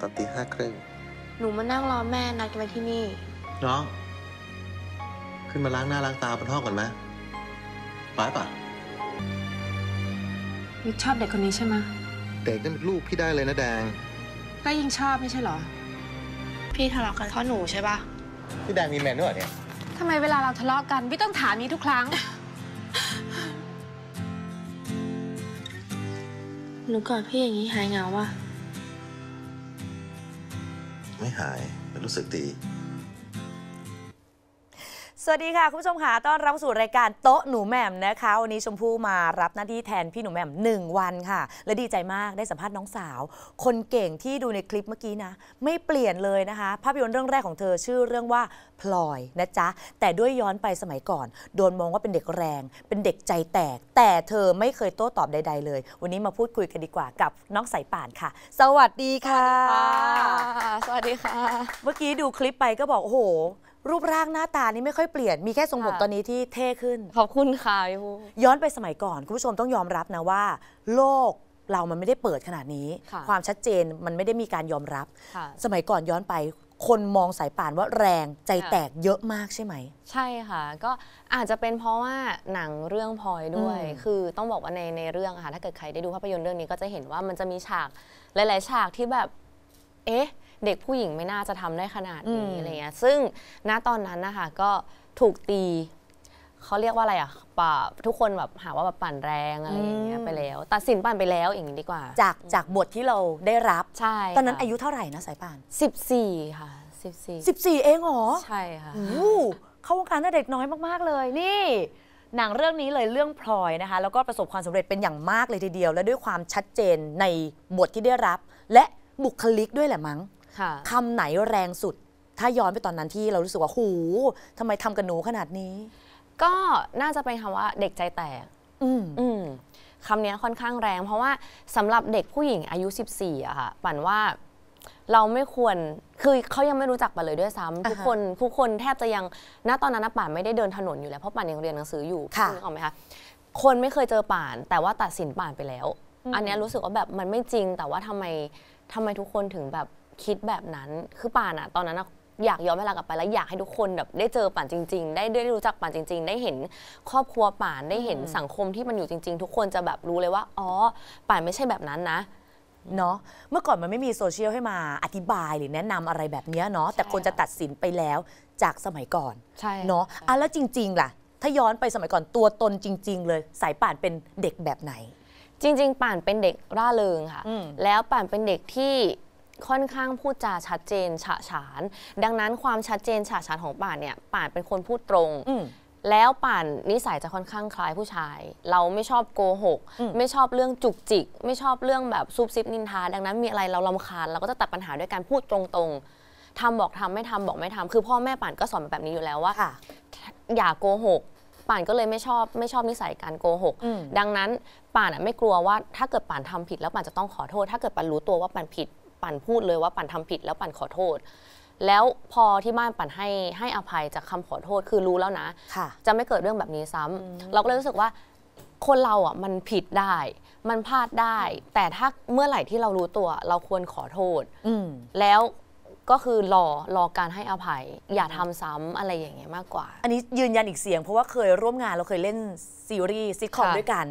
ตอนตีห้าครึ่ง หนูมานั่งรอแม่นัดกันไว้ที่นี่ น้อง ขึ้นมาล้างหน้าล้างตาบนห้องก่อนไหมไปปะวิกชอบเด็กคนนี้ใช่ไหมเด็กนั่นลูกพี่ได้เลยนะแดง ก็ยิ่งชอบไม่ใช่เหรอ พี่ทะเลาะกันเพราะหนูใช่ปะพี่แดงมีแมนด้วยเนี่ยทำไมเวลาเราทะเลาะกันพี่ต้องถามนี้ทุกครั้ง หนูกอดพี่อย่างนี้หายเหงาวะไม่หายรู้สึกดีวัสดี ค่ะ คุณผู้ชมค่ะต้อนรับสู่รายการโต๊ะหนูแหม่มนะคะวันนี้ชมพู่มารับหน้าที่แทนพี่หนูแหม่ม 1 วันค่ะ และดีใจมากได้สัมภาษณ์น้องสาว คนเก่งที่ดูในคลิปเมื่อกี้นะไม่เปลี่ยนเลยนะคะ ภาพยนตร์เรื่องแรกของเธอชื่อเรื่องว่าพลอยนะจ๊ะ แต่ด้วยย้อนไปสมัยก่อน โดนมองว่าเป็นเด็กแรง เป็นเด็กใจแตก แต่เธอไม่เคยโต้ตอบใดๆเลยวันนี้มาพูดคุยกันดีกว่ากับน้องสายป่านค่ะ สวัสดีค่ะสวัสดีค่ะ เมื่อกี้ดูคลิปไปก็บอกโอ้โหรูปร่างหน้าตานี่ไม่ค่อยเปลี่ยน มีแค่ทรงผม ตอนนี้ที่เท่ขึ้น ขอบคุณค่ะพี่ภูย้อนไปสมัยก่อนคุณผู้ชมต้องยอมรับนะว่า โลกเรา มันไม่ได้เปิดขนาดนี้คความชัดเจนมันไม่ได้มีการยอมรับ สมัยก่อนย้อนไปคนมองสายป่านว่าแรงใจแตกเยอะมากใช่ไหม ใช่ค่ะ ก็อาจจะเป็นเพราะว่าหนังเรื่องพลอยด้วย คือต้องบอกว่าในในเรื่องค่ะ ถ้าเกิดใครได้ดูภาพยนตร์เรื่องนี้ ก็จะเห็นว่ามันจะมีฉากหลาย ๆ ฉากที่แบบ เอ๊ะเด็กผู้หญิงไม่น่าจะทำได้ขนาดนี้อะไรเงี้ยซึ่งณตอนนั้นนะคะก็ถูกตี เขาเรียกว่าอะไรอ่ะป่าทุกคนแบบหาว่าแบบปั่นแรงอะไรอย่างเงี้ยไปแล้วตัดสินปั่นไปแล้วอย่างนี้ดีกว่า จาก จากบทที่เราได้รับใช่ ตอนนั้นอายุเท่าไหร่นะสายป่าน 14 ค่ะ 14 14 เองหรอใช่ค่ะเข้าวงการตั้งเด็กน้อยมากๆเลย นี่ หนังเรื่องนี้เลยเรื่องพลอยนะคะแล้วก็ประสบความสำเร็จเป็นอย่างมากเลยทีเดียว และด้วยความชัดเจนในบทที่ได้รับ และบุคลิกด้วยแหละมั้งคำไหนแรงสุด ถ้าย้อนไปตอนนั้นที่เรารู้สึกว่าหูทำไมทำกับหนูขนาดนี้ ก็น่าจะเป็นคำว่าเด็กใจแตกอืมคำนี้ค่อนข้างแรง เพราะว่าสำหรับเด็กผู้หญิงอายุ 14อะค่ะปั่นว่าเราไม่ควรคือเขายังไม่รู้จักป่นเลยด้วยซ้ำทุกคนทุกคนแทบจะยังณตอนนั้น ป่านไม่ได้เดินถนนอยู่แล้ว เพราะป่านยังเรียนหนังสืออยู่นึกออกไหมคะคนไม่เคยเจอป่าน แต่ว่าตัดสินป่านไปแล้ว อันนี้รู้สึกว่าแบบมันไม่จริงแต่ว่าทำไมทำไมทุกคนถึงแบบคิดแบบนั้น คือป่านอะตอนนั้นอะอยากย้อนเวลากลับไปแล้วอยากให้ทุกคนแบบได้เจอป่านจริงๆได้ได้รู้จักป่านจริง ๆ ได้เห็น ครอบครัวป่านได้เห็นสังคมที่มันอยู่จริงๆทุกคนจะแบบรู้เลยว่า อ๋อ ป่านไม่ใช่แบบนั้นนะเนาะเมื่อก่อนมันไม่มีโซเชียลให้มา อธิบายหรือแนะนำอะไรแบบนี้เนาะแต่คนจะตัดสินไปแล้วจากสมัยก่อนเนาะอ่ะแล้วจริงๆล่ะ ถ้าย้อนไปสมัยก่อนตัวตนจริง ๆ เลยสายป่านเป็นเด็กแบบไหน จริงๆ ป่านเป็นเด็กร่าเริงค่ะ แล้วป่านเป็นเด็กที่ค่อนข้างพูด จาชัดเจนฉะฉาน ดังนั้นความชัดเจนฉะฉานของป่านเนี่ย ป่านเป็นคนพูดตรง แล้วป่านนิสัยจะค่อนข้างคล้ายผู้ชาย เราไม่ชอบโกหก ไม่ชอบเรื่องจุกจิก ไม่ชอบเรื่องแบบซุบซิบนินทา ดังนั้นมีอะไรเราลำคาญเราก็จะตัดปัญหาด้วยการพูดตรงๆทำบอกทำไม่ทำบอกไม่ทำคือพ่อแม่ป่านก็สอนแบบนี้อยู่แล้วว่าอย่าโกหก ป่านก็เลยไม่ชอบไม่ชอบนิสัยการโกหก ดังนั้นป่านไม่กลัวว่าถ้าเกิดป่านทำผิด แล้วป่านจะต้องขอโทษ ถ้าเกิดป่านรู้ตัวว่าป่านผิดปั่นพูดเลยว่าปั่นทำผิดแล้วปั่นขอโทษ แล้วพอที่บ้านปั่นให้ให้อภัยจากคำขอโทษคือรู้แล้วนะะจะไม่เกิดเรื่องแบบนี้ซ้ำ เราก็เลยรู้สึกว่า คนเราอ่ะมันผิดได้ มันพลาดได้ แต่ถ้าเมื่อไหร่ที่เรารู้ตัวเราควรขอโทษแล้วก็คือรอรอการให้อภัย อย่าทำซ้ำอะไรอย่างเงี้ยมากกว่า อันนี้ยืนยันอีกเสียงเพราะว่าเคยร่วมงานเราเคยเล่นซีรีส์ซิทคอมด้วยกัน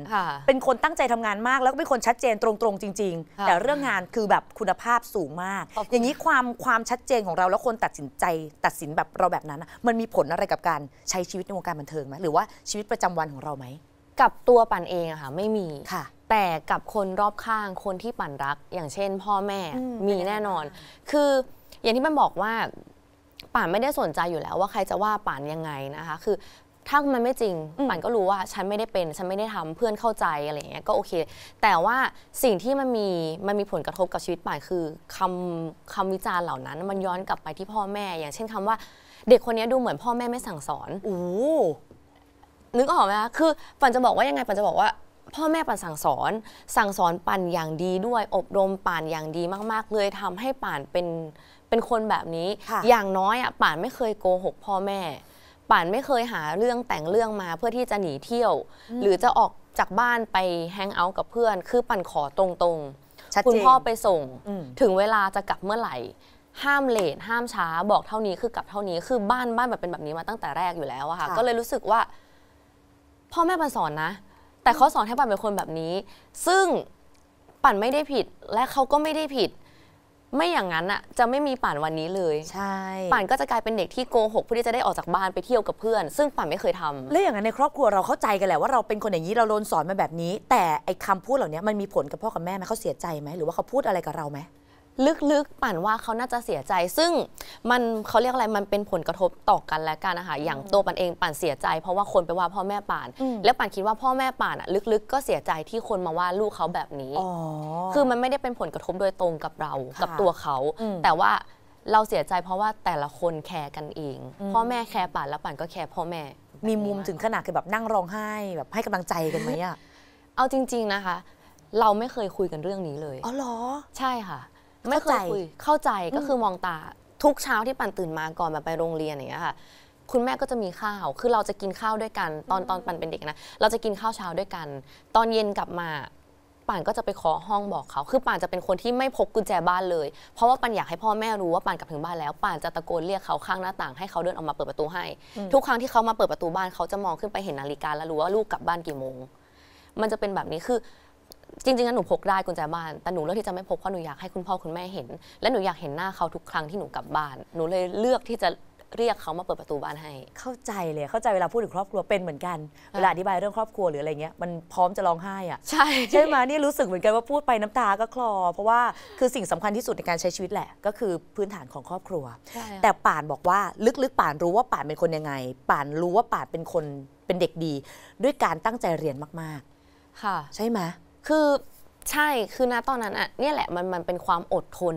เป็นคนตั้งใจทำงานมากแล้วก็เป็นคนชัดเจนตรงๆจริง ๆ แต่เรื่องงานคือแบบคุณภาพสูงมาก อย่างนี้ความความชัดเจนของเราแล้วคนตัดสินใจตัดสินแบบเราแบบนั้นมันมีผลอะไรกับการใช้ชีวิตในวงการบันเทิงไหมหรือว่าชีวิตประจำวันของเราไหมกับตัวปั่นเองอะค่ะไม่มีค่ะ แต่กับคนรอบข้างคนที่ปั่นรัก อย่างเช่น พ่อแม่มีแน่นอน คืออย่างที่มันบอกว่าป่านไม่ได้สนใจอยู่แล้วว่าใครจะว่าป่านยังไงนะคะ คือ ถ้ามันไม่จริงมันก็รู้ว่าฉันไม่ได้เป็นฉันไม่ได้ทำเพื่อนเข้าใจอะไรอย่างเงี้ยก็โอเค แต่ว่าสิ่งที่มันมีมันมีผลกระทบกับชีวิตป่านคือคำคำวิจารณ์เหล่านั้น มันย้อนกลับไปที่พ่อแม่อย่าง เช่นคำว่า เด็กคนนี้ดูเหมือนพ่อแม่ไม่สั่งสอนโอ้นึกออกไหมคะคือป่านจะบอกว่ายังไงป่านจะบอกว่าพ่อแม่ป่านสั่งสอน สั่งสอนป่านอย่างดีด้วยอบรมป่านอย่างดีมาก ๆ เลยทำให้ป่านเป็นเป็นคนแบบนี้ อย่างน้อยอ่ะป่านไม่เคยโกหกพ่อแม่ ป่านไม่เคยหาเรื่องแต่งเรื่องมาเพื่อที่จะหนีเที่ยว หรือจะออกจากบ้านไปแฮงเอาท์กับเพื่อน คือป่านขอตรงๆ คุณพ่อไปส่ง ถึงเวลาจะกลับเมื่อไหร่ ห้ามเลทห้ามช้าบอกเท่านี้คือกลับเท่านี้ คือบ้านบ้านแบบเป็นแบบนี้มาตั้งแต่แรกอยู่แล้วอะค่ะ ก็เลยรู้สึกว่า พ่อแม่ปันสอนนะ แต่เขาสอนให้ปันเป็นคนแบบนี้ ซึ่งปั่นไม่ได้ผิดและเขาก็ไม่ได้ผิดไม่อย่างนั้นอะจะไม่มีป่านวันนี้เลย ใช่ป่านก็จะกลายเป็นเด็กที่โกหกเพื่อที่จะได้ออกจากบ้านไปเที่ยวกับเพื่อน ซึ่งป่านไม่เคยทำแล้วอย่างนั้นในครอบครัวเราเข้าใจกันแหละ ว่าเราเป็นคนอย่างนี้ เราโดนสอนมาแบบนี้ แต่ไอ้คาพูดเหล่านี้มันมีผลกับพ่อกับแม่ไหมเขาเสียใจไหมหรือว่าเขาพูดอะไรกับเราไหมลึกๆ ป่านว่าเขาน่าจะเสียใจ ซึ่งมันเขาเรียกอะไรมันเป็นผลกระทบต่อกันและกันนะคะอย่างตัวป่นเองป่านเสียใจ เพราะว่าคนไปว่าพ่อแม่ป่าน แล้วป่านคิดว่าพ่อแม่ป่านอ่ะ ลึกๆ ก็เสียใจที่คนมาว่าลูกเขาแบบนี้ คือมันไม่ได้เป็นผลกระทบโดยตรงกับเรากับตัวเขา แต่ว่าเราเสียใจเพราะว่าแต่ละคนแคร์กันเองพ่อแม่แคร์ป่านแล้วป่านก็แคร์พ่อแม่มีมุมถึงขนาดคือแบบนั่งร้องไห้แบบให้กำลังใจกันไหมอะเอาจริง ๆนะคะ เราไม่เคยคุยกันเรื่องนี้เลยอ๋อเหรอ ใช่ค่ะไม่เคยคุยเข้าใจก็คือมองตาทุกเช้าที่ปันตื่นมาก่อน แบบไปโรงเรียนอย่างเงี้ยค่ะคุณแม่ก็จะมีข้าวคือเราจะกินข้าวด้วยกันตอนตอนปันเป็นเด็กนะ เราจะกินข้าวเช้าด้วยกัน ตอนเย็นกลับมาป่านก็จะไปขอห้องบอกเขาคือป่านจะเป็นคนที่ไม่พกกุญแจบ้านเลยเพราะว่าป่านอยากให้พ่อแม่รู้ว่าป่านกลับถึงบ้านแล้วป่านจะตะโกนเรียกเขาข้างหน้าต่าง ให้เขาเดินออกมาเปิดประตูให้ทุกครั้งที่เขามาเปิดประตูบ้านเขาจะมองขึ้นไปเห็นนาฬิกาแล้วรู้ว่าลูกกลับบ้านกี่โมง มันจะเป็นแบบนี้คือจริงๆหนูพกได้กุญแจบ้าน แต่หนูเลือกที่จะไม่พกเพราะหนูอยากให้คุณพ่อคุณแม่เห็น และหนูอยากเห็นหน้าเขาทุกครั้งที่หนูกลับบ้าน หนูเลยเลือกที่จะเรียกเขามาเปิดประตูบ้านให้ เข้าใจเลยเข้าใจเวลาพูดถึงครอบครัวเป็นเหมือนกันเวลาอธิบายเรื่องครอบครัวหรืออะไรเงี้ยมันพร้อมจะร้องไห้อ่ะใช่ใช่ไหมนี่รู้สึกเหมือนกันว่าพูดไปน้ำตาก็คลอเพราะว่าคือสิ่งสำคัญที่สุดในการใช้ชีวิตแหละ ก็คือพื้นฐานของครอบครัว แต่ป่านบอกว่าลึกๆ ป่านรู้ว่าป่านเป็นคนยังไง ป่านรู้ว่าป่านเป็นคนเป็นเด็กดี ด้วยการตั้งใจเรียนมากๆ ค่ะใช่ไหมคือใช่คือณตอนนั้นอ่ะเนี่ยแหละมันมันเป็นความอดทน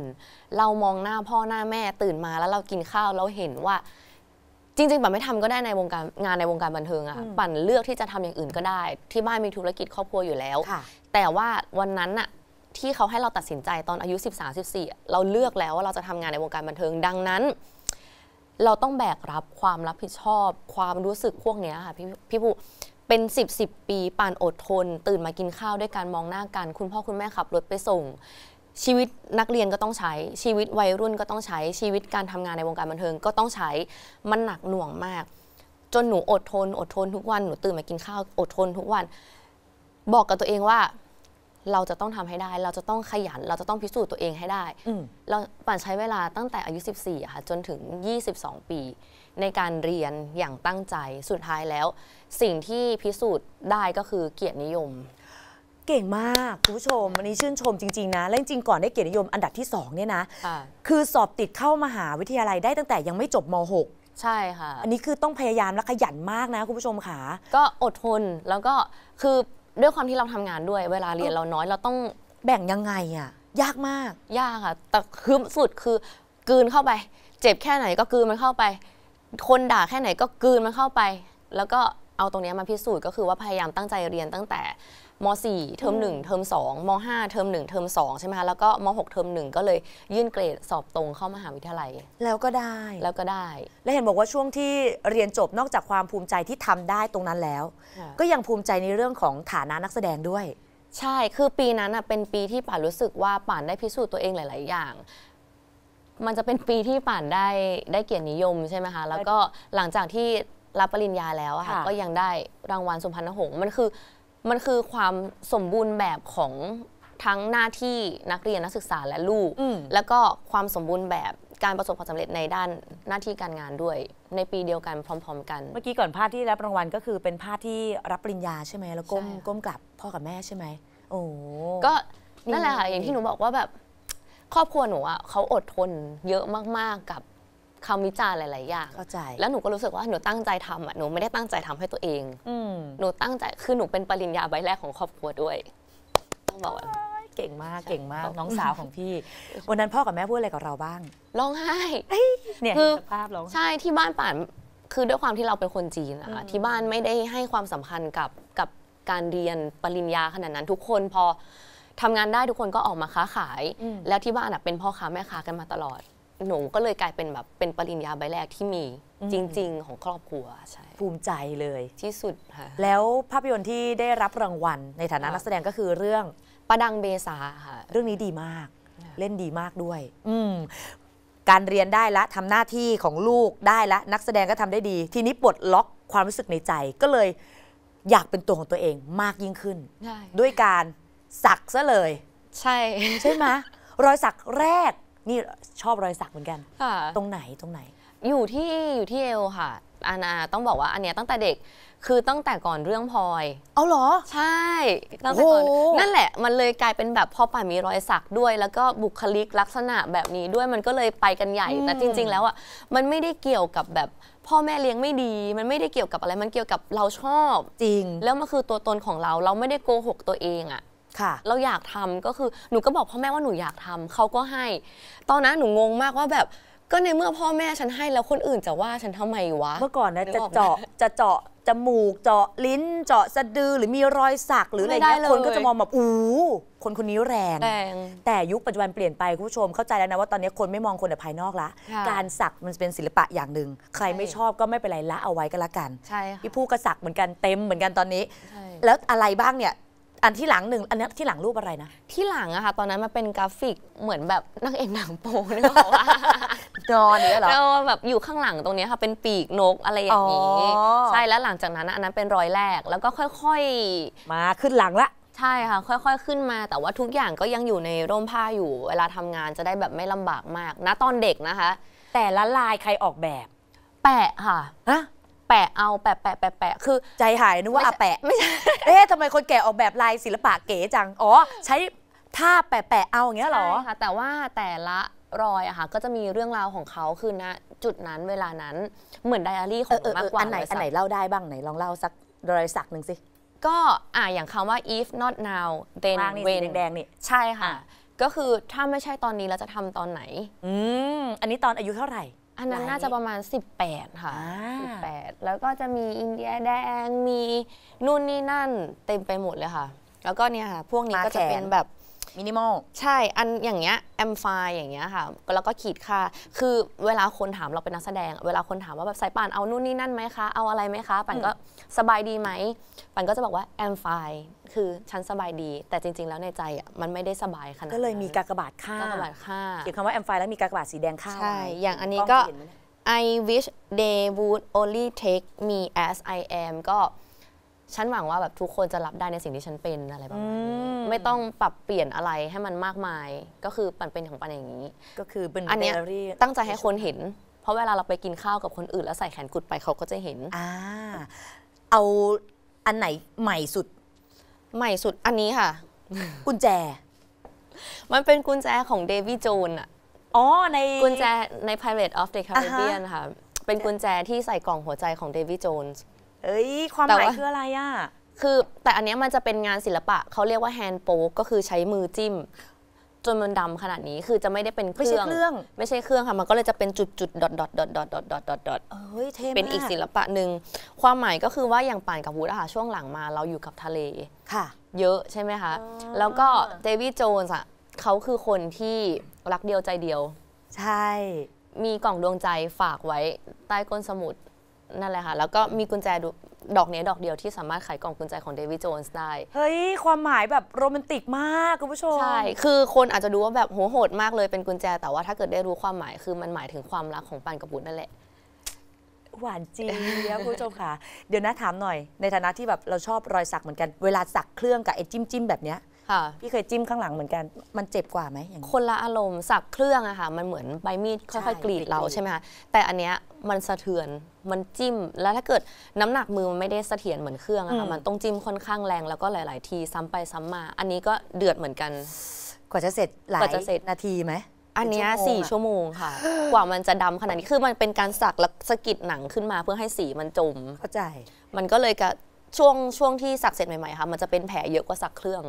เรามองหน้าพ่อหน้าแม่ตื่นมาแล้วเรากินข้าวเราเห็นว่า จริงๆปั่นไม่ทำก็ได้ในวงการงานในวงการบันเทิงอะปั่นเลือกที่จะทำอย่างอื่นก็ได้ที่บ้านมีธุรกิจครอบครัวอยู่แล้วแต่ว่าวันนั้นอะที่เขาให้เราตัดสินใจตอนอายุ 13 14เราเลือกแล้วว่าเราจะทำงานในวงการบันเทิง ดังนั้น เราต้องแบกรับความรับผิดชอบ ความรู้สึกพวกนี้ค่ะพี่พี่ผู้เป็น 10ิบปีปานอดทน ตื่นมากินข้าวด้วยการมองหน้ากันคุณพ่อคุณแม่ขับรถไปส่ง ชีวิตนักเรียนก็ต้องใช้ชีวิตวัยรุ่นก็ต้องใช้ชีวิตการทำงานในวงการบันเทิงก็ต้องใช้มันหนักหน่วงมาก จนหนูอดทนอดทนทุกวันหนูตื่นมากินข้าวอดทนทุกวัน บอกกับตัวเองว่าเราจะต้องทำให้ได้ เราจะต้องขยันเราจะต้องพิสูจน์ตัวเองให้ได้ เราป่านใช้เวลาตั้งแต่อายุ 14ค่ะจนถึง 22 ปีในการเรียนอย่างตั้งใจ สุดท้ายแล้ว สิ่งที่พิสูจน์ได้ก็คือเกียรตินิยม เก่งมากคุณผู้ชมวันนี้ชื่นชมจริงๆนะ และจริงก่อนได้เกียรตินิยมอันดับที่2เนี่ยนะะคือสอบติดเข้ามหาวิทยาลัยได้ตั้งแต่ยังไม่จบม .6 ใช่ค่ะ อันนี้คือต้องพยายามและขยันมากนะคุณผู้ชมค่ะก็อดทนแล้วก็คือ ด้วยความที่เราทำงานด้วย เวลาเรียนเราน้อยเราต้องแบ่งยังไงอะยากมาก ยากค่ะ แต่คือสุดคือกืนเข้าไป เจ็บแค่ไหนก็กืนมันเข้าไปคนด่าแค่ไหนก็กืนมันเข้าไป แล้วก็เอาตรงนี้มาพิสูจน์ก็คือว่าพยายามตั้งใจเรียนตั้งแต่ม4เทอม 1 เทอม 2ม5เทอม 1 เทอม2ใช่ไหมคะแล้วก็ม6เทอม1ก็เลยยื่นเกรดสอบตรงเข้ามหาวิทยาลัย แล้วก็ได้ แล้วก็ได้ และเห็นบอกว่าช่วงที่เรียนจบนอกจากความภูมิใจที่ทำได้ตรงนั้นแล้ว ก็ยังภูมิใจในเรื่องของฐานะนักแสดงด้วย ใช่ คือปีนั้นเป็นปีที่ป่านรู้สึกว่าป่านได้พิสูจน์ตัวเองหลาย ๆ อย่างมันจะเป็นปีที่ป่านได้ได้เกียรตินิยมใช่ไหมคะแล้วก็หลังจากที่รับปริญญาแล้วอะค่ะก็ยังได้รางวัลสมพรธ์หงมันคือมันคือความสมบูรณ์แบบของทั้งหน้าที่นักเรียนนักศึกษาและลูก แล้วก็ความสมบูรณ์แบบการประสบความสำเร็จในด้านหน้าที่การงานด้วย ในปีเดียวกันพร้อม ๆ กันเมื่อกี้ก่อนภาพที่รับรางวัล ก็คือเป็นภาพที่รับปริญญาใช่ไหมแล้วก้มก้มกลับพ่อกับแม่ใช่ไหมโอ้ก็นั่นแหละค่ะอย่างที่หนูบอกว่าแบบครอบครัวหนูอ่ะเขาอดทนเยอะมากๆกับคำวิจารณ์หลายๆอย่างเข้าใจ แล้วหนูก็รู้สึกว่าหนูตั้งใจทำอ่ะหนูไม่ได้ตั้งใจทำให้ตัวเองอหนูตั้งใจคือหนูเป็นปริญญา ใบแรกของครอบครัวด้วย ต้องบอกว่าเก่งมากเก่งมากน้องสาวของพี่วันนั้นพ่อกับแม่พูดอะไรกับเราบ้างร้องไห้เนี่ยอภาพร้องใช่ที่บ้านป่านคือด้วยความที่เราเป็นคนจีนนะคะที่บ้านไม่ได้ให้ความสำคัญกับกับการเรียนปริญญาขนาดนั้น ทุกคนพอทำงานได้ทุกคนก็ออกมาค้าขาย แล้วที่บ้านเป็นพ่อค้าแม่ค้ากันมาตลอด หนูก็เลยกลายเป็นแบบเป็นปริญญาใบแรกที่มีจริง ๆ ของครอบครัวใช่ภูมิใจเลยที่สุดค่ะแล้วภาพยนตร์ที่ได้รับรางวัล ในฐานะนักแสดงก็คือเรื่องประดังเบซาค่ะเรื่องนี้ดีมาก เล่นดีมากด้วย อืการเรียนได้ละทำหน้าที่ของลูกได้ละนักแสดงก็ทำได้ดี ทีนี้ปลดล็อกความรู้สึกในใจ ก็เลยอยากเป็นตัวของตัวเอง มากยิ่งขึ้นด้วยการสักซะเลย ใช่ใช่ไหมรอยสักแรก นี่ชอบรอยสักเหมือนกันตรงไหนตรงไหน อยู่ที่อยู่ที่เอวค่ะ อานาต้องบอกว่าอันเนี้ยตั้งแต่เด็กคือตั้งแต่ก่อนเรื่องพลอยเอาเหรอ ใช่ตั้งแต่ก่อน นั่นแหละ มันเลยกลายเป็นแบบพ่อป่ามีรอย สักด้วยแล้วก็บุคลิกลักษณะแบบนี้ด้วยมันก็เลยไปกันใหญ่แต่จริง ๆ แล้วอ่ะมันไม่ได้เกี่ยวกับแบบพ่อแม่เลี้ยงไม่ดี มันไม่ได้เกี่ยวกับอะไร มันเกี่ยวกับเราชอบจริง แล้วมันคือตัวตนของเราเราไม่ได้โกหกตัวเองอ่ะค่ะเราอยากทำก็คือหนูก็บอกพ่อแม่ว่าหนูอยากทำเขาก็ให้ ตอนนั้นหนูงงมากว่าแบบก็ในเมื่อพ่อแม่ฉันให้ แล้วคนอื่นจะว่าฉันทำไมวะ เมื่อก่อนนะจะเจาะจะเจาะจมูก เจาะลิ้น เจาะสะดือหรือมีรอยสักหรืออะไรเงี้ยคนก็จะมองแบบอู้คนคนนี้แรงแแต่ยุคปัจจุบันเปลี่ยนไปคุณผู้ชมเข้าใจแล้วนะว่าตอนนี้คนไม่มองคนแต่ภายนอกละการสักมันเป็นศิลปะอย่างหนึ่งใครไม่ชอบก็ไม่เป็นไรละเอาไว้ก็แล้วกันใช่พี่ผู้ก็สักเหมือนกันเต็มเหมือนกันตอนนี้ แล้วอะไรบ้างเนี่ยอันที่หลังหนึ่งอันนี้ที่หลังรูปอะไรนะที่หลังอะค่ะตอนนั้นมันเป็นกราฟิกเหมือนแบบนักเอกหนังโป๊นี่ยบอกว่านอนเนี่ยหรอแล้วแบบอยู่ข้างหลังตรงนี้ค่ะเป็นปีกนกอะไรอย่างนี้ใช่แล้วหลังจากนั้นอันนั้นเป็นรอยแรกแล้วก็ค่อย ๆมาขึ้นหลังละใช่ค่ะ ค่อย ๆ ขึ้นมา แต่ว่าทุกอย่างก็ยังอยู่ในร่มผ้าอยู่เวลาทำงานจะได้แบบไม่ลำบากมากนะตอนเด็กนะคะ แต่ละลายใครออกแบบ แปะค่ะฮะแปะเอาแปะแปะแปะแปะคือ ใจหายนึกว่าอาแปะ ไม่ใช่ เอ๊ะทำไมคนแก่ออกแบบลายศิลปะเก๋จังอ๋อ ใช้ท่าแปะแปะเอาอย่างเงี้ยหรอใช่ค่ะ แต่ว่าแต่ละรอยอะค่ะก็จะมีเรื่องราวของเขาคือณจุดนั้นเวลานั้นเหมือนไดอารี่ของมากกว่าอันไหนอันไหนเล่าได้บ้างไหน ลองเล่าสักรอยสักหนึ่งสิ ก็อ่าอย่างคำว่า if not now then when แดงนี่ใช่ค่ะ ก็คือถ้าไม่ใช่ตอนนี้แล้วจะทำตอนไหน อืมอันนี้ตอนอายุเท่าไหร่อันนั้นน่าจะประมาณ 18 ค่ะ18แล้วก็จะมีอินเดียแดง มีนู่นนี่นั่นเต็มไปหมดเลยค่ะ แล้วก็เนี่ยค่ะ พวกนี้ก็จะเป็นแบบมินิมอลใช่อันอย่างเงี้ยแอมไฟอย่างเงี้ยค่ะแล้วก็ขีดค่าคือเวลาคนถามเราเป็นนักแสดง เวลาคนถามว่าแบบสายป่านเอานู่นนี่นั่นไหมคะเอาอะไรไหมคะปันก็สบายดีไหมปันก็จะบอกว่าแอมไฟคือฉันสบายดีแต่จริง ๆแล้วในใจอ่ะมันไม่ได้สบายขนาดก็เลยมีกากบาทค่ากากบาทค่าเขียนคำว่าแอมไฟแล้วมีกากบาทสีแดงค่าใช่อย่างอันนี้ก็ I wish they would only take me as I am ก็ฉันหวังว่าแบบทุกคนจะรับได้ในสิ่งที่ฉันเป็นอะไรประมาณนี้ไม่ต้องปรับเปลี่ยนอะไรให้มันมากมาย ก็คือปันเป็นของปันอย่างนี้ ก็คือเป็นอันนี้ ตั้งใจให้คนเห็น เพราะเวลาเราไปกินข้าวกับคนอื่นแล้วใส่แขนกุดไปเขาก็จะเห็นอ่าเอาอันไหนใหม่สุด ใหม่สุดอันนี้ค่ะ กุญแจ มันเป็นกุญแจของเดวี่ โจนอะอ๋อในกุญแจใน Pirate of the Caribbean ค่ะเป็นกุญแจที่ใส่กล่องหัวใจของเดวี่ โจนส์เอ้ยความหมายคืออะไรอ่ะคือแต่อันเนี้ยมันจะเป็นงานศิลปะ เขาเรียกว่าแฮนด์โป๊กก็คือใช้มือจิ้ม จนมันดำขนาดนี้ คือจะไม่ได้เป็นเครื่องไม่ใช่เครื่องไม่ใช่เครื่องค่ะมันก็เลยจะเป็นจุดจุดดอทดอทดอทดอทดอทดอทดอทดอทเอ้ยเท่มากเป็นอีกศิลปะหนึ่งความหมายก็คือว่าอย่างป่านกับวูดอะค่ะช่วงหลังมาเราอยู่กับทะเลค่ะ เยอะใช่ไหมคะแล้วก็เดวิดโจนส์อะเขาคือคนที่รักเดียวใจเดียว ใช่มีกล่องดวงใจฝากไว้ใต้ก้นสมุทรนั่นแหละค่ะ แล้วก็มีกุญแจดอกนี้ดอกเดียวที่สามารถไขกล่องกุญแจของเดวิด โจนส์ได้ เฮ้ย ความหมายแบบโรแมนติกมาก คุณผู้ชม ใช่ คือคนอาจจะดูว่าแบบโหโหดมากเลยเป็นกุญแจ แต่ว่าถ้าเกิดได้รู้ความหมาย คือมันหมายถึงความรักของปันกับบุญนั่นแหละ หวานจริงนะคุณผู้ชมค่ะ เดี๋ยวนะ ถามหน่อย ในฐานะที่แบบเราชอบรอยสักเหมือนกัน เวลาสักเครื่องกับไอ้จิ้มจิ้มแบบเนี้ยพี่เคยจิ้มข้างหลังเหมือนกัน มันเจ็บกว่าไหม คนละอารมณ์สักเครื่องอะค่ะ มันเหมือนใบมีดค่อย ๆกรีดเราใช่ไหมคะ แต่อันเนี้ยมันสะเทือน มันจิ้ม แล้วถ้าเกิดน้ำหนักมือมันไม่ได้เสถียรเหมือนเครื่องอะค่ะมันต้องจิ้มค่อนข้างแรงแล้วก็หลาย ๆทีซ้ำไปซ้ำมา อันนี้ก็เดือดเหมือนกัน กว่าจะเสร็จ หลายนาทีไหม อันเนี้ยสี่ชั่วโมงค่ะ กว่ามันจะดำขนาดนี้ คือมันเป็นการสักแล้วสกิดหนังขึ้นมาเพื่อให้สีมันจม เข้าใจ มันก็เลยกับช่วงช่วงที่สักเสร็จใหม่ๆค่ะ มันจะเป็นแผลเยอะกว่าสักเครื่อง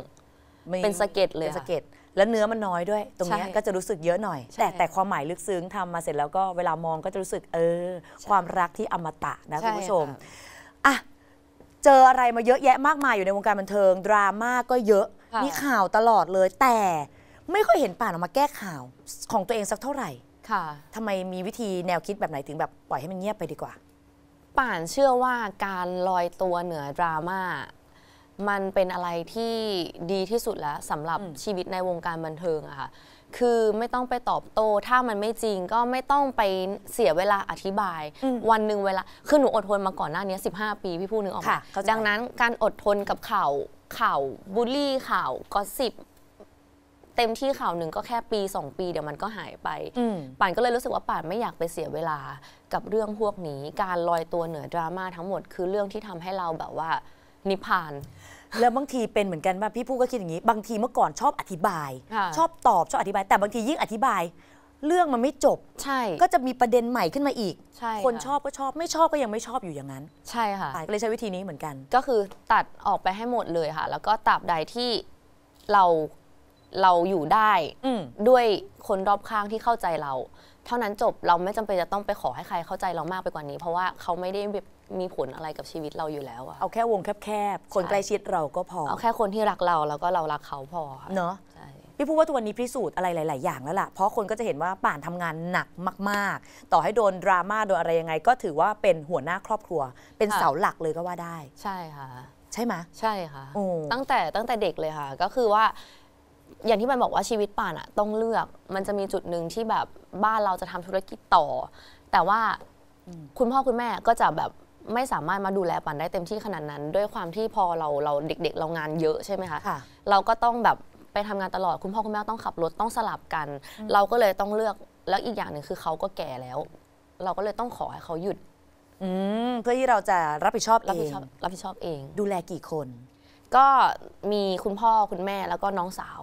เป็นสะเก็ดเลยเป็นสะเก็ดแล้วเนื้อมันน้อยด้วย ตรงเนี้ยก็จะรู้สึกเยอะหน่อย แต่แต่ความหมายลึกซึ้งทำมาเสร็จแล้วก็เวลามองก็จะรู้สึกเออความรักที่อมตะนะคุณผู้ชมอ่ะเจออะไรมาเยอะ แยะมากมายอยู่ในวงการบันเทิงดราม่าก็เยอะมีข่าวตลอดเลย แต่ไม่ค่อยเห็นป่านออกมาแก้ข่าวของตัวเองสักเท่าไหร่ค่ะทำไมมีวิธีแนวคิดแบบไหนถึงแบบปล่อยให้มันเงียบไปดีกว่า ป่านเชื่อว่าการลอยตัวเหนือดราม่ามันเป็นอะไรที่ดีที่สุดแล้วสำหรับชีวิตในวงการบันเทิงอะค่ะ คือไม่ต้องไปตอบโต้ถ้ามันไม่จริงก็ไม่ต้องไปเสียเวลาอธิบาย วันหนึ่งเวลา คือหนูอดทนมาก่อนหน้านี้ 15 ปีพี่พูดนึงออกมาดังนั้นการอดทนกับข่าว ข่าวบูลลี่ข่าวก็สิบเต็มที่ข่าวหนึ่งก็แค่ปี 2 ปีเดี๋ยวมันก็หายไปป่านก็เลยรู้สึกว่าป่านไม่อยากไปเสียเวลากับเรื่องพวกนี้ การลอยตัวเหนือดราม่าทั้งหมดคือเรื่องที่ทำให้เราแบบว่า นิพพานแล้วบางทีเป็นเหมือนกันว่าพี่ผู้ก็คิดอย่างนี้บางทีเมื่อก่อนชอบอธิบายชอบตอบชอบอธิบาย แต่บางทียิ่งอธิบายเรื่องมันไม่จบ ใช่ ก็จะมีประเด็นใหม่ขึ้นมาอีกใช่ คนชอบก็ชอบไม่ชอบก็ยังไม่ชอบอยู่อย่างนั้น ใช่ค่ะก็เลยใช้วิธีนี้เหมือนกันก็คือตัดออกไปให้หมดเลยค่ะแล้วก็ตัดบใดที่เราเราอยู่ได้ด้วยคนรอบข้างที่เข้าใจเรา เท่านั้นจบเราไม่จำเป็นจะต้องไปขอให้ใครเข้าใจเรามากไปกว่านี้ เพราะว่าเขาไม่ได้แบบมีผลอะไรกับชีวิตเราอยู่แล้วอะเอาแค่วงแคบๆ คนใกล้ชิดเราก็พอ เอาแค่คนที่รักเราแล้วก็เรารักเขาพอเนาะพี่พูดว่าทุกวันนี้พิสูจน์อะไรหลาย ๆอย่างแล้วล่ะเพราะคนก็จะเห็นว่าป่านทำงานหนักมาก ๆ ต่อให้โดนดราม่าโดนอะไรยังไง ก็ถือว่าเป็นหัวหน้าครอบครัว เป็นเสาหลักเลยก็ว่าได้ ใช่ค่ะใช่ไหมใช่ค่ะตั้งแต่ตั้งแต่เด็กเลยค่ะ ก็คือว่า อย่างที่มันบอกว่าชีวิตป่านอะต้องเลือกมันจะมีจุดหนึ่งที่แบบบ้านเราจะทำธุรกิจต่อ แต่ว่าคุณพ่อคุณแม่ก็จะแบบไม่สามารถมาดูแลปันได้เต็มที่ขนาดนั้น ด้วยความที่พอเราเราเด็ก ๆ เรางานเยอะใช่ไหมคะค่ะ เราก็ต้องแบบไปทำงานตลอดคุณพ่อคุณแม่ต้องขับรถต้องสลับกัน เราก็เลยต้องเลือกแล้วอีกอย่างหนึ่งคือเขาก็แก่แล้ว เราก็เลยต้องขอให้เขาหยุด อืมเพื่อที่เราจะรับผิดชอบเองรับผิดชอบเอง ดูแลกี่คนก็มีคุณพ่อคุณแม่แล้วก็น้องสาว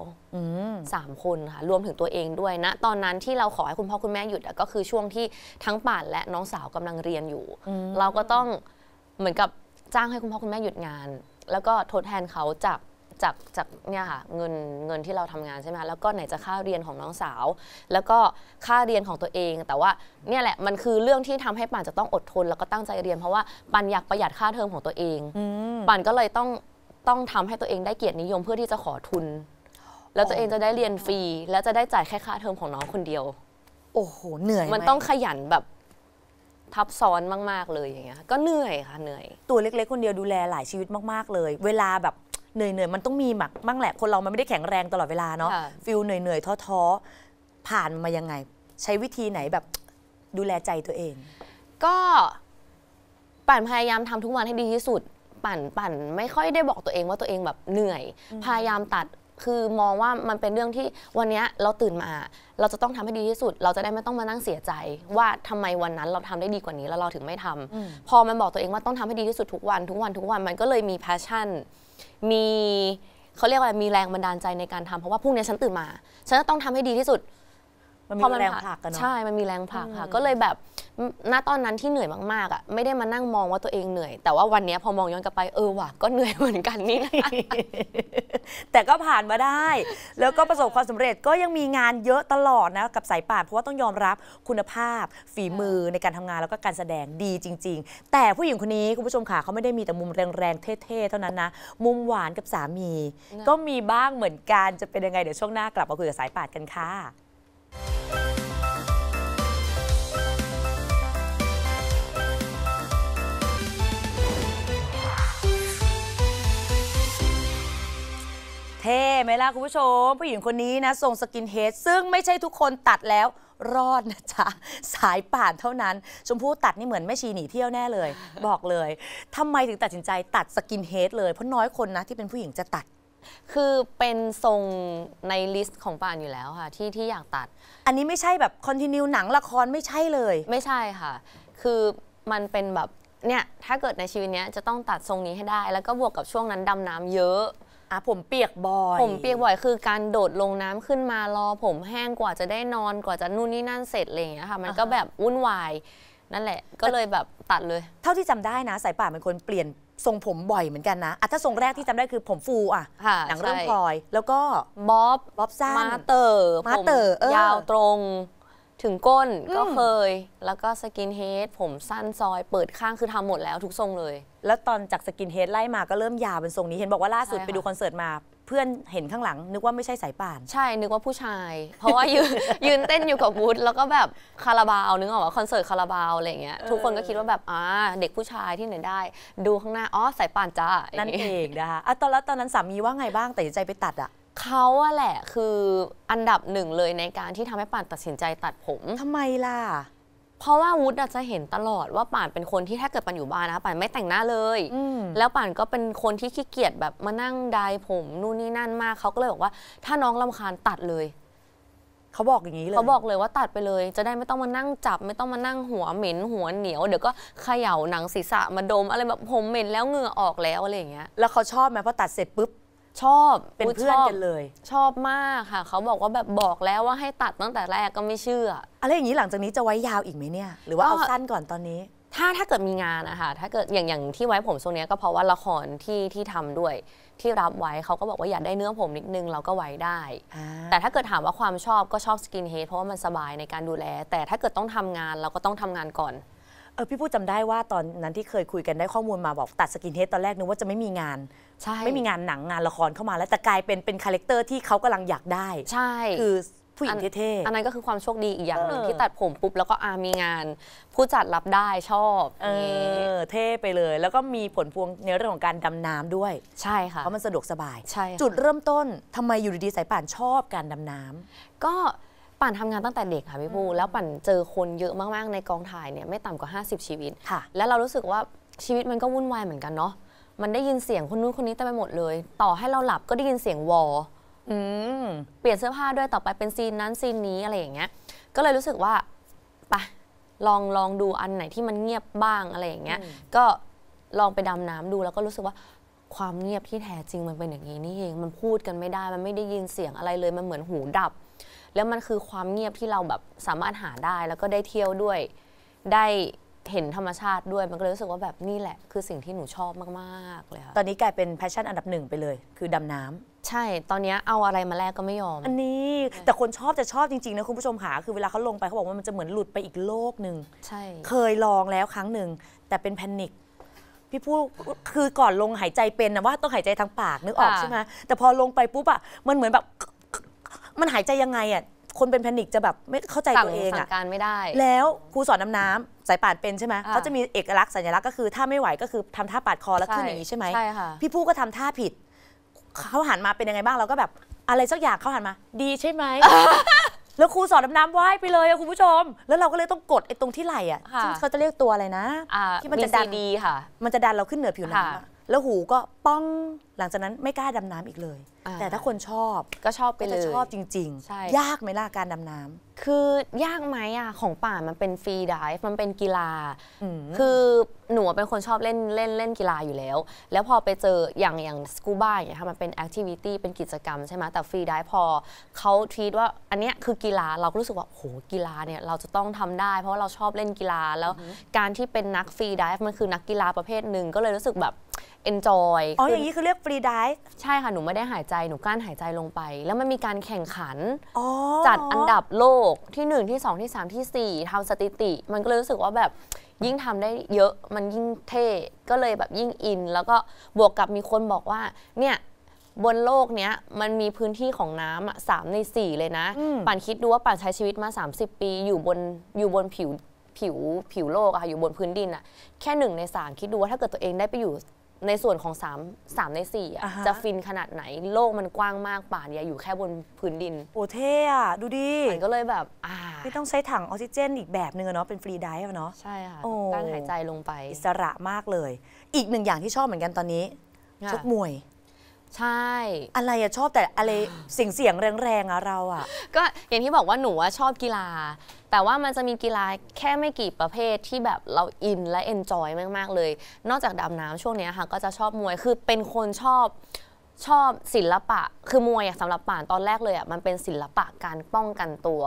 สามคนค่ะ รวมถึงตัวเองด้วยนะตอนนั้นที่เราขอให้คุณพ่อคุณแม่หยุดก็คือช่วงที่ทั้งป่านและน้องสาวกำลังเรียนอยู่ เราก็ต้องเหมือนกับจ้างให้คุณพ่อคุณแม่หยุดงาน แล้วก็ทดแทนเขา จาก จากจากเนี่ยค่ะ เงินเงินที่เราทำงานใช่ไหมแล้วก็ไหนจะค่าเรียนของน้องสาว แล้วก็ค่าเรียนของตัวเองแต่ว่าเนี่ยแหละมันคือเรื่องที่ทำให้ป่านจะต้องอดทนแล้วก็ตั้งใจเรียนเพราะว่าป่านอยากประหยัดค่าเทอมของตัวเองป่านก็เลยต้องต้องทำให้ตัวเองได้เกียรตินิยมเพื่อที่จะขอทุน แล้วตัวเองจะได้เรียนฟรีแล้วจะได้จ่ายแค่ค่าเทอมของน้องคนเดียว โอ้โหเหนื่อย มันต้องขยันแบบทับซ้อนมาก ๆเลยอย่างเงี้ยก็เหนื่อยค่ะเหนื่อยตัวเล็กๆคนเดียวดูแลหลายชีวิตมากๆเลย เวลาแบบเหนื่อยเหนื่อยมันต้องมีหมักบ้างแหละคนเรามันไม่ได้แข็งแรงตลอดเวลาเนาะฟิลเหนื่อยๆท้อๆผ่านมายังไงใช้วิธีไหนแบบดูแลใจตัวเอง ก็ป่านพยายามทำทุกวันให้ดีที่สุดปั่นปั่นไม่ค่อยได้บอกตัวเองว่าตัวเองแบบเหนื่อย พยายามตัดคือมองว่ามันเป็นเรื่องที่วันนี้เราตื่นมา เราจะต้องทำให้ดีที่สุด เราจะได้ไม่ต้องมานั่งเสียใจว่าทำไมวันนั้นเราทำได้ดีกว่านี้แล้วเราถึงไม่ทำ พอมันบอกตัวเองว่าต้องทำให้ดีที่สุดทุกวัน ทุกวันทุกวันมันก็เลยมีแพชชั่นมีเขาเรียกว่ามีแรงบันดาลใจในการทำเพราะว่าพรุ่งนี้ฉันตื่นมา ฉันจะต้องทำให้ดีที่สุดมันมีแรงผลักกันใช่มันมีแรงผลักค่ะ ก็เลยแบบณตอนนั้นที่เหนื่อยมากๆอ่ะไม่ได้มานั่งมองว่าตัวเองเหนื่อย แต่ว่าวันนี้พอมองย้อนกลับไปเออว่ะก็เหนื่อยเหมือนกันนี่นะแต่ก็ผ่านมาได้แล้วก็ประสบความสำเร็จก็ยังมีงานเยอะตลอดนะกับสายป่านเพราะว่าต้องยอมรับคุณภาพ ฝีมือในการทำงานแล้วก็การแสดงดีจริง ๆ แต่ผู้หญิงคนนี้คุณผู้ชมค่ะเขาไม่ได้มีแต่มุมแรงๆเท่ๆเท่านั้นนะ มุมหวานกับสามี ก็มีบ้างเหมือนกันจะเป็นยังไงเดี๋ยวช่วงหน้ากลับมาคุยกับสายป่านกันค่ะเท่ไหมล่ะคุณผู้ชมผู้หญิงคนนี้นะ ทรงสกินเฮดซึ่งไม่ใช่ทุกคนตัดแล้วรอดนะจ๊ะสายป่านเท่านั้น ชมพู่ตัดนี่เหมือนแม่ชีหนีเที่ยวแน่เลย บอกเลยทำไมถึงตัดสินใจตัดสกินเฮดเลยเพราะน้อยคนนะ ที่เป็นผู้หญิงจะตัด คือเป็นทรงในลิสต์ของป่านอยู่แล้วค่ะที่ที่อยากตัด อันนี้ไม่ใช่แบบคอนติเนียหนังละครไม่ใช่เลย ไม่ใช่ค่ะ คือมันเป็นแบบเนี่ยถ้าเกิดในชีวิตเนี้ยจะต้องตัดทรงนี้ให้ได้ แล้วก็บวกกับช่วงนั้นดำน้ำเยอะอ่ะผมเปียกบ่อยผมเปียกบ่อย คือการโดดลงน้ำขึ้นมารอ ผมแห้งกว่าจะได้นอนกว่าจะนู่นนี่นั่นเสร็จอะไรอย่างเงี้ยค่ะ มันก็แบบวุ่นวาย นั่นแหละ ก็เลยแบบตัดเลย เท่าที่จำได้นะสายป่าเป็นคนเปลี่ยน ทรงผมบ่อยเหมือนกันนะอ่ะถ้าทรงแรกที่จำได้คือผมฟูอ่ะหนังเรื่องพลอย แล้วก็บ๊อบบ๊อบสั้นมาเตอร์มาเตอร์ยาวตรงถึงก้นก็เคย แล้วก็สกินเฮดผมสั้นซอย เปิดข้างคือทำหมดแล้วทุกทรงเลย แล้วตอนจากสกินเฮดไล่มาก็เริ่มยาวเป็นทรงนี้เห็นบอกว่าล่าสุดไปดูคอนเสิร์ตมาเพื่อนเห็นข้างหลังนึกว่าไม่ใช่สายป่านใช่นึกว่าผู้ชาย เพราะว่ายืนยืนเต้นอยู่กับวูดแล้วก็แบบคาราบาวนึกออกว่าคอนเสิร์ตคาราบาวอะไรเงี้ยทุกคนก็คิดว่าแบบอ่าเด็กผู้ชายที่ไหนได้ ดูข้างหน้าอ๋อสายป่านจ้านั่นเองนะคะอ่ะตอนแล้วตอนนั้นสามีว่าไงบ้างแต่ใจไปตัดอะเขาอะแหละคืออันดับหนึ่งเลยในการที่ทำให้ป่านตัดสินใจตัดผมทำไมล่ะ เพราะว่าวุฒิจะเห็นตลอดว่าป่านเป็นคนที่ถ้าเกิดป่านอยู่บ้านนะป่านไม่แต่งหน้าเลยแล้วป่านก็เป็นคนที่ขี้เกียจแบบมานั่งดายผม นู่นนี่นั่นมาก เขาก็เลยบอกว่า ถ้าน้องลำคาญตัดเลย เขาบอกอย่างนี้เลย เขาบอกเลยว่าตัดไปเลย จะได้ไม่ต้องมานั่งจับไม่ต้องมานั่งหัวเหม็นหัวเหนียวเดี๋ยวก็เขย่าหนังศีรษะมาดม อะไรแบบผมเหม็นแล้วเหงื่อออกแล้วอะไรอย่างเงี้ยแล้วเขาชอบไหมพอตัดเสร็จปุ๊บชอบเป็นเพื่อนกันเลย ชอบมากค่ะ เขาบอกว่าแบบบอกแล้วว่าให้ตัดตั้งแต่แรกก็ไม่เชื่อ อะไรอย่างนี้หลังจากนี้จะไว้ยาวอีกไหมเนี่ยหรือว่าเอาสั้นก่อนตอนนี้ ถ้าถ้าเกิดมีงานนะคะถ้าเกิดอย่างอย่างที่ไว้ผมทรงนี้ก็เพราะว่าละครที่ที่ทำด้วย ที่รับไว้เขาก็บอกว่าอยากได้เนื้อผมนิดนึงเราก็ไว้ได้แต่ถ้าเกิดถามว่าความชอบก็ชอบสกินเฮดเพราะว่ามันสบายในการดูแล แต่ถ้าเกิดต้องทำงานเราก็ต้องทำงานก่อนออพี่พูดจำได้ว่าตอนนั้นที่เคยคุยกันได้ข้อมูลมาบอกตัดสกินเฮดตอนแรกนึกว่าจะไม่มีงานใช่ไม่มีงานหนังงานละครเข้ามาแล้วแต่กลายเป็นเป็นคาแรคเตอร์ที่เขากำลังอยากได้ ใช่คือผู้หญิงเท่ๆอันนั้นก็คือความโชคดีอีกอย่างหนึ่งที่ตัดผมปุ๊บแล้วก็อา มีงาน ผู้จัดรับได้ชอบเออเท่ไปเลย แล้วก็มีผลพวงในเรื่องของการดำน้ำด้วยใช่ค่ะเพราะมันสะดวกสบายใช่จุดเริ่มต้นทำไมอยู่ดีๆสายป่านชอบการดำน้ำก็ปั่นทำงานตั้งแต่เด็กค่ะพี่ปูแล้วปั่นเจอคนเยอะมากๆ ในกองถ่ายเนี่ยไม่ต่ำกว่า 50 ชีวิตค่ะแล้วเรารู้สึกว่าชีวิตมันก็วุ่นวายเหมือนกันเนาะมันได้ยินเสียงคนนู้นคนนี้เต็มไปหมดเลย ต่อให้เราหลับก็ได้ยินเสียงวอเปลี่ยนเสื้อผ้าด้วยต่อไปเป็นซีนนั้นซีนนี้อะไรอย่างเงี้ยก็เลยรู้สึกว่าปะลองลองดูอันไหนที่มันเงียบบ้างอะไรอย่างเงี้ยก็ลองไปดำน้ำดูแล้วก็รู้สึกว่าความเงียบที่แท้จริงมันเป็นอย่างนี้นี่เองมันพูดกันไม่ได้ มันไม่ได้ยินเสียงอะไรเลยมันเหมือนหูดับแล้วมันคือความเงียบที่เราแบบสามารถหาได้แล้วก็ได้เที่ยวด้วย ได้เห็นธรรมชาติด้วย มันก็เลยรู้สึกว่าแบบนี่แหละ คือสิ่งที่หนูชอบมากๆเลยค่ะตอนนี้กลายเป็นแพชชั่นอันดับหนึ่งไปเลย คือดำน้ำใช่ ตอนนี้เอาอะไรมาแลกก็ไม่ยอม อันนี้แต่คนชอบจะชอบจริงๆนะคุณผู้ชมค่ะคือเวลาเขาลงไปเขาบอกว่ามันจะเหมือนหลุดไปอีกโลกหนึ่งใช่ เคยลองแล้วครั้งหนึ่งแต่เป็นแพนิคพี่พูดคือก่อนลงหายใจเป็นนะว่าต้องหายใจทางปากนึกออกใช่ไหมแต่พอลงไปปุ๊บอะมันเหมือนแบบมันหายใจยังไงอ่ะ คนเป็นแพนิคจะแบบไม่เข้าใจตัวเอง่อ่ะงการไม่ได้ แล้วครูสอนน้ำน้ำสายป่านเป็นใช่ไหมเขาจะมีเอกลักษณ์สัญลักษณ์ก็คือ ถ้าไม่ไหวก็คือทำท่าปาดคอแล้วขึ้นอย่างนี้ใช่ไหมใช่ค่ะพี่ผู้ก็ทำท่าผิด เขาหันมาเป็นยังไงบ้างเราก็แบบอะไรสักอย่างเขาหันมา ดีใช่ไหม แล้วครูสอนน้ำน้ำว่ายไปเลยอะคุณผู้ชม แล้วเราก็เลยต้องกดไอ้ตรงที่ไหล่อะค่ะซึ่งเขาจะเรียกตัวอะไรนะ่ที่มันจะดันดีค่ะ มันจะดันเราขึ้นเหนือผิวหนังค่ะแล้วหูก็ป้องหลังจากนั้นไม่กล้าดำน้ำอีกเลย แต่ถ้าคนชอบก็ชอบไป็เลจะชอบจริง ๆ ยากไหมล่ะการดำน้ำคือยากไหมอ่ะ ของป่ามันเป็นฟรีดิฟมันเป็นกีฬาคือหนูเป็นคนชอบเล่นเล่นเล่นกีฬาอยู่แล้ว แล้วพอไปเจออย่างอย่างสกูบ้าอย่างเงี้ยค่ะมันเป็นแอคทิวิตี้เป็นกิจกรรมใช่ไหมแต่ฟรีดิฟพอเขาทีตว่าอันเนี้ยคือกีฬาเราก็รู้สึกว่าโหกีฬาเนี่ยเราจะต้องทำได้ เพราะว่าเราชอบเล่นกีฬาแล้ว การที่เป็นนักฟรีดิฟมันคือนักกีฬาประเภทหนึ่งก็เลยรู้สึกแบบ enjoy อ๋อ อย่างนี้คือเรียกฟรีดิฟใช่ค่ะ หนูไม่ได้หายใจ หนูกั้นหายใจลงไป แล้วมันมีการแข่งขัน จัดอันดับโลกที่ 1 ที่ 2 ที่ 3 ที่ 4 ทำสถิติ มันก็รู้สึกว่าแบบยิ่งทำได้เยอะมันยิ่งเท่ ก็เลยแบบยิ่งอิน แล้วก็บวกกับมีคนบอกว่า เนี่ย บนโลกเนี้ยมันมีพื้นที่ของน้ำอ่ะสามในสี่เลยนะ ป่านคิดดูว่าป่านใช้ชีวิตมา 30 ปีอยู่บนอยู่บนผิวผิวผิวโลกอะค่ะอยู่บนพื้นดินอะแค่หนึ่งในสามคิดดูว่าถ้าเกิดตัวเองได้ไปอยู่ในส่วนของ3 3ใน 4 อ่ะอ่จะฟินขนาดไหนโลกมันกว้างมากป่านอย่าอยู่แค่บนพื้นดินโอ้เท่อะดูดิมันก็เลยแบบ อ่าไม่ต้องใช้ถังออกซิเจน อีกแบบหนึ่งเนาะเป็นฟรีไดฟ์เนาะใช่ค่ะการหายใจลงไป อิสระมากเลย อีกหนึ่งอย่างที่ชอบเหมือนกันตอนนี้ ชกมวยใช่อะไรอะชอบแต่อะไรเสียงเสียงแรงๆอะเราอะก็อย่างที่บอกว่าหนูอะชอบกีฬาแต่ว่ามันจะมีกีฬาแค่ไม่กี่ประเภทที่แบบเราอินและเอนจอยมากๆเลย นอกจากดำน้ำช่วงนี้ค่ะก็จะชอบมวยคือเป็นคนชอบชอบศิลปะคือมวยสำหรับป่านตอนแรกเลยอ่ะมันเป็นศิลปะการป้องกันตัว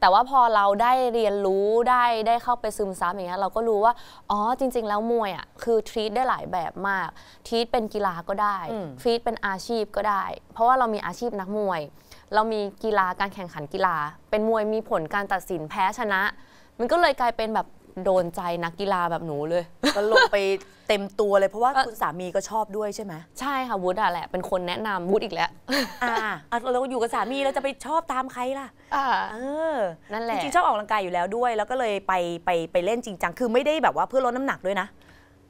แต่ว่าพอเราได้เรียนรู้ได้ได้เข้าไปซึมซับอย่างเงี้ยเราก็รู้ว่าอ๋อจริง ๆ แล้วมวยอ่ะคือทรีตได้หลายแบบมากทรีตเป็นกีฬาก็ได้ทรีตเป็นอาชีพก็ได้ เพราะว่าเรามีอาชีพนักมวย เรามีกีฬาการแข่งขันกีฬา เป็นมวยมีผลการตัดสินแพ้ชนะ มันก็เลยกลายเป็นแบบโดนใจนักกีฬาแบบหนูเลย ก็ลงไปเต็มตัวเลยเพราะว่าคุณสามีก็ชอบด้วยใช่ไหมใช่ค่ะวุฒิอะแหละเป็นคนแนะนำวุฒิอีกแล้วอ่าเราอยู่กับสามีเราจะไปชอบตามใครล่ะอ่าเออ นั่นแหละจริงชอบออกกำลังกายอยู่แล้วด้วย แล้วก็เลยไปไปไปเล่นจริงจังคือไม่ได้แบบว่าเพื่อลดน้ำหนักด้วยนะ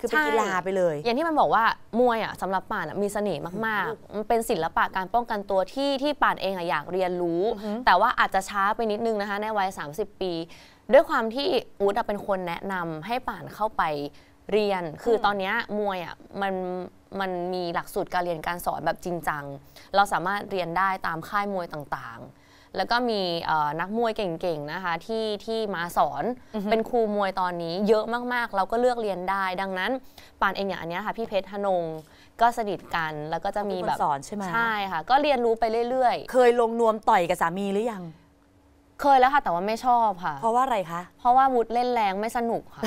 คือเป็นกีฬาไปเลย อย่างที่มันบอกว่ามวยอ่ะสำหรับป่านมีเสน่ห์มากๆมันเป็นศิลปะการป้องกันตัวที่ที่ป่านเองอ่ะอยากเรียนรู้ แต่ว่าอาจจะช้าไปนิดนึงนะคะในวัย30ปีด้วยความที่อู๊ดเป็นคนแนะนำให้ป่านเข้าไปเรียน คือตอนนี้มวยอ่ะมันมันมีหลักสูตรการเรียนการสอนแบบจริง จัง เราสามารถเรียนได้ตามค่ายมวยต่างๆ แล้วก็มีนักมวยเก่งๆนะคะที่ที่มาสอนเป็นครูมวยตอนนี้เยอะมากๆ เราก็เลือกเรียนได้ ดังนั้นปานเองอย่างอันนี้ค่ะพี่เพชรธนงก็สนิทกันแล้วก็จะมีแบบสอนใช่ไหมใช่ค่ะก็เรียนรู้ไปเรื่อย ๆ เคยลงนวมต่อยกับสามีหรือยังเคยแล้วค่ะแต่ว่าไม่ชอบค่ะ เพราะว่าอะไรคะเพราะว่าวุฒเล่นแรงไม่สนุกค่ะ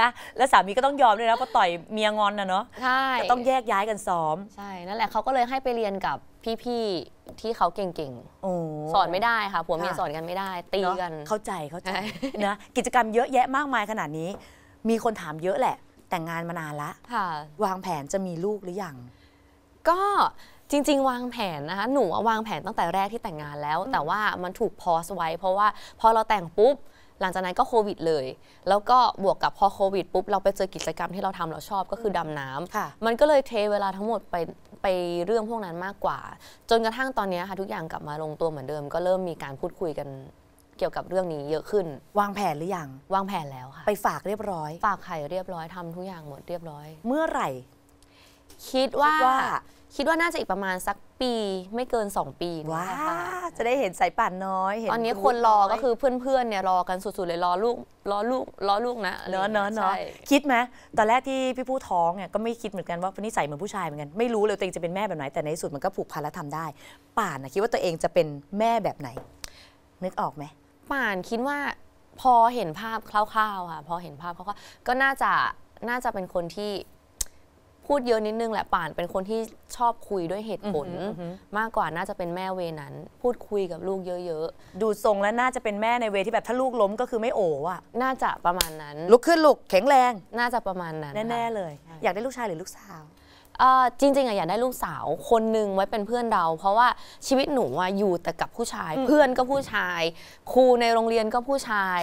นะแล้วสามีก็ต้องยอมด้วยนะเพราะต่อยเมียงอนนะเนาะใช่ต้องแยกย้ายกันซ้อมใช่นั่นแหละเขาก็เลยให้ไปเรียนกับพี่ๆที่เขาเก่งๆสอนไม่ได้ค่ะผัวเมียสอนกันไม่ได้ตีกันเข้าใจเข้าใจนะกิจกรรมเยอะแยะมากมายขนาดนี้ มีคนถามเยอะแหละ แต่งงานมานานละวางแผนจะมีลูกหรือยังก็จริงๆวางแผนนะคะหนูวางแผนตั้งแต่แรกที่แต่งงานแล้ว แต่ว่ามันถูกพอสไว้ เพราะว่าพอเราแต่งปุ๊บหลังจากนั้นก็โควิดเลย แล้วก็บวกกับพอโควิดปุ๊บเราไปเจอกิจกรรมที่เราทำเราชอบก็คือดำน้ำมันก็เลยเทเวลาทั้งหมดไปไปเรื่องพวกนั้นมากกว่า จนกระทั่งตอนนี้ค่ะทุกอย่างกลับมาลงตัวเหมือนเดิม ก็เริ่มมีการพูดคุยกันเกี่ยวกับเรื่องนี้เยอะขึ้น วางแผนหรือยังวางแผนแล้วค่ะไปฝากเรียบร้อย ฝากไข่เรียบร้อยทำทุกอย่างหมดเรียบร้อยเมื่อไหร่ คิดว่าคิดว่าน่าจะอีกประมาณสักปีไม่เกิน 2 ปีว้าจะได้เห็นสายป่านน้อยเตอนนี้คนรอก็คือเพื่อนๆเนี่ยรอกันสุดๆเลยรอลูกรอลูกรอลูกนะเนอะเนอะเนาะคิดไหมตอนแรกที่พี่ผู้ท้องเนี่ยก็ไม่คิดเหมือนกันว่าพนิสัยเหมือนผู้ชายเหมือนกัน ไม่รู้เลยตัวเองจะเป็นแม่แบบไหนแต่ในที่สุดมันก็ผูกพันและทำได้ ป่านนะคิดว่าตัวเองจะเป็นแม่แบบไหน นึกออกไหมป่านคิดว่าพอเห็นภาพคร่าวๆค่ะพอเห็นภาพเขาก็ก็น่าจะน่าจะเป็นคนที่พูดเยอะนิดนึงแหละป่านเป็นคนที่ชอบคุยด้วยเหตุผลมากกว่าน่าจะเป็นแม่เวนั้น พูดคุยกับลูกเยอะๆดูทรงแล้วน่าจะเป็นแม่ในเวที่แบบถ้าลูกล้มก็คือไม่โอบอ่ะน่าจะประมาณนั้นลุกขึ้นลูกแข็งแรงน่าจะประมาณนั้นแน่ๆเลย อยากได้ลูกชายหรือลูกสาวจริงๆอะอยากได้ลูกสาว คนหนึ่งไว้เป็นเพื่อนเราเพราะว่าชีวิตหนูอะอยู่แต่กับผู้ชาย เพื่อนก็ผู้ชายครูในโรงเรียนก็ผู้ชาย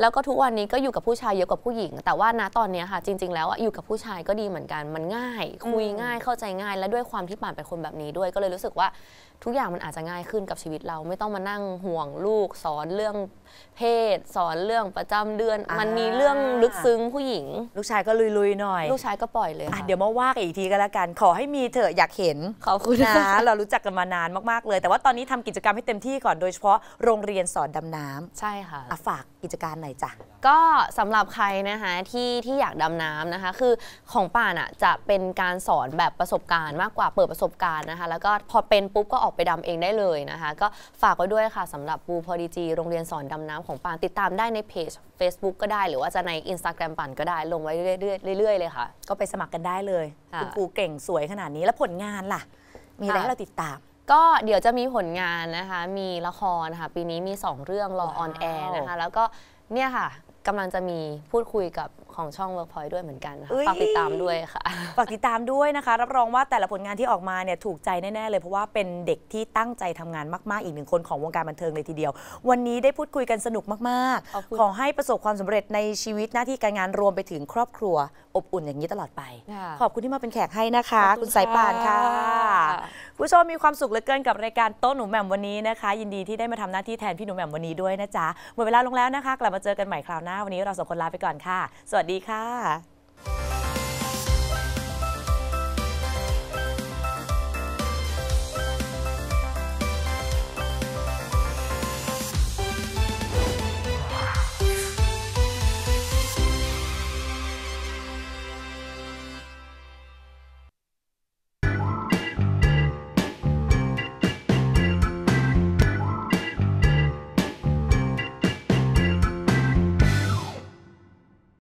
แล้วก็ทุกวันนี้ก็อยู่กับผู้ชายเยอะกว่าผู้หญิง แต่ว่าณตอนนี้ค่ะจริงๆแล้วอยู่กับผู้ชายก็ดีเหมือนกัน มันง่าย คุยง่ายเข้าใจง่าย และด้วยความที่ป่านเป็นคนแบบนี้ด้วยก็เลยรู้สึกว่าทุกอย่างมันอาจจะง่ายขึ้นกับชีวิตเราไม่ต้องมานั่งห่วงลูก สอนเรื่องเพศ สอนเรื่องประจำเดือน มันมีเรื่องลึกซึ้งผู้หญิง ลูกชายก็ลุยๆหน่อย ลูกชายก็ปล่อยเลย เดี๋ยวมาว่ากันอีกทีก็แล้วกัน ขอให้มีเถอะอยากเห็น ขอบคุณนะเรารู้จักกันมานานมากๆเลย แต่ว่าตอนนี้ทำกิจกรรมให้เต็มที่ก่อนโดยเฉพาะโรงเรียนสอนดำน้ำใช่ค่ะอะฝากกิจการหน่อยจ้ะก็สำหรับใครนะคะที่ที่อยากดำน้ำนะคะคือของป่านอ่ะจะเป็นการสอนแบบประสบการณ์มากกว่าเปิดประสบการณ์นะคะแล้วก็พอเป็นปุ๊บก็ออกอกไปดำเองได้เลยนะคะก็ฝากไว้ด้วยค่ะสำหรับปูพอดีจี โรงเรียนสอนดำน้ำของปานติดตามได้ในเพจ Facebook ก็ได้ หรือว่าจะใน Instagram ปันก็ได้ลงไว้เรื่อยๆเลยค่ะ ก็ไปสมัครกันได้เลย คุณปูเก่งสวยขนาดนี้แล้วผลงานล่ะ มีอะไรให้เราติดตาม ก็เดี๋ยวจะมีผลงานนะคะ มีละครค่ะปีนี้มี 2 เรื่องรอออนแอร์นะคะ แล้วก็เนี่ยค่ะกำลังจะมีพูดคุยกับของช่อง Workpoint ด้วยเหมือนกันฝากติดตามด้วยค่ะ ฝากติดตามด้วยนะคะ รับรองว่าแต่ละผลงานที่ออกมาเนี่ยถูกใจแน่ ๆ เลย เพราะว่าเป็นเด็กที่ตั้งใจทำงานมาก ๆอีกหนึ่งคนของวงการบันเทิงเลยทีเดียว วันนี้ได้พูดคุยกันสนุกมากๆ ขอให้ประสบความสำเร็จในชีวิตหน้าที่การงานรวมไปถึง ครอบครัว อบอุ่นอย่างนี้ตลอดไปขอบคุณที่มาเป็นแขกให้นะคะ คุณสายป่านค่ะผู้ชมมีความสุขเหลือเกินกับรายการโต๊ะหนูแหม่ม วันนี้นะคะ ยินดีที่ได้มาทำหน้าที่แทนพี่หนูแหม่ม วันนี้ด้วยนะจ๊ะหมดเวลาลงแล้วนะคะ กลับมาเจอกันใหม่คราวหน้า วันนี้เราสองคนลาไปก่อนค่ะ สวัสดีค่ะ